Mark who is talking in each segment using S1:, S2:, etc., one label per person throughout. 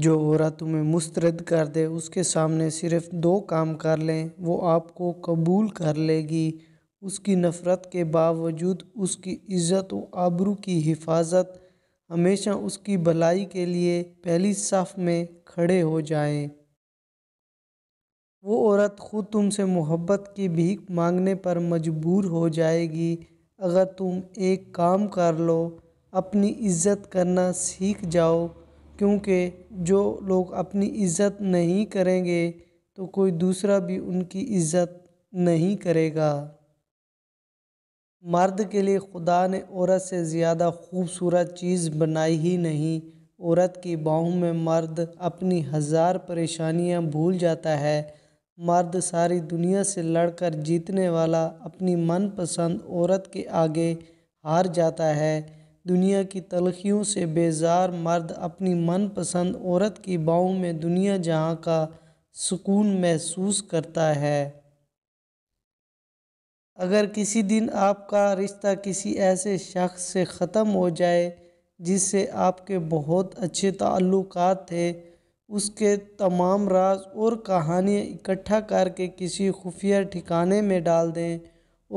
S1: जो औरत तुम्हें मुस्तरद कर दे उसके सामने सिर्फ दो काम कर लें वो आपको कबूल कर लेगी उसकी नफ़रत के बावजूद उसकी इज़्ज़त व आबरू की हिफाजत हमेशा उसकी भलाई के लिए पहली सफ़ में खड़े हो जाएं। वो औरत ख़ुद तुमसे मोहब्बत की भीख मांगने पर मजबूर हो जाएगी अगर तुम एक काम कर लो अपनी इज़्ज़त करना सीख जाओ क्योंकि जो लोग अपनी इज़्ज़त नहीं करेंगे तो कोई दूसरा भी उनकी इज़्ज़त नहीं करेगा मर्द के लिए खुदा ने औरत से ज़्यादा खूबसूरत चीज़ बनाई ही नहीं औरत की बाहों में मर्द अपनी हज़ार परेशानियां भूल जाता है मर्द सारी दुनिया से लड़कर जीतने वाला अपनी मनपसंद औरत के आगे हार जाता है दुनिया की तलखियों से बेजार मर्द अपनी मनपसंद औरत की बाहों में दुनिया जहाँ का सुकून महसूस करता है अगर किसी दिन आपका रिश्ता किसी ऐसे शख्स से ख़त्म हो जाए जिससे आपके बहुत अच्छे ताल्लुक थे उसके तमाम राज और कहानियाँ इकट्ठा करके किसी खुफिया ठिकाने में डाल दें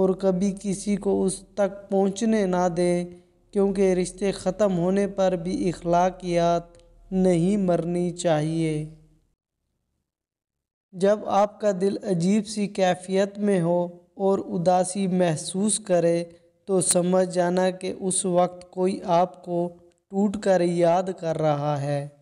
S1: और कभी किसी को उस तक पहुँचने ना दें क्योंकि रिश्ते ख़त्म होने पर भी अखलाकियात नहीं मरनी चाहिए जब आपका दिल अजीब सी कैफियत में हो और उदासी महसूस करे तो समझ जाना कि उस वक्त कोई आपको टूट कर याद कर रहा है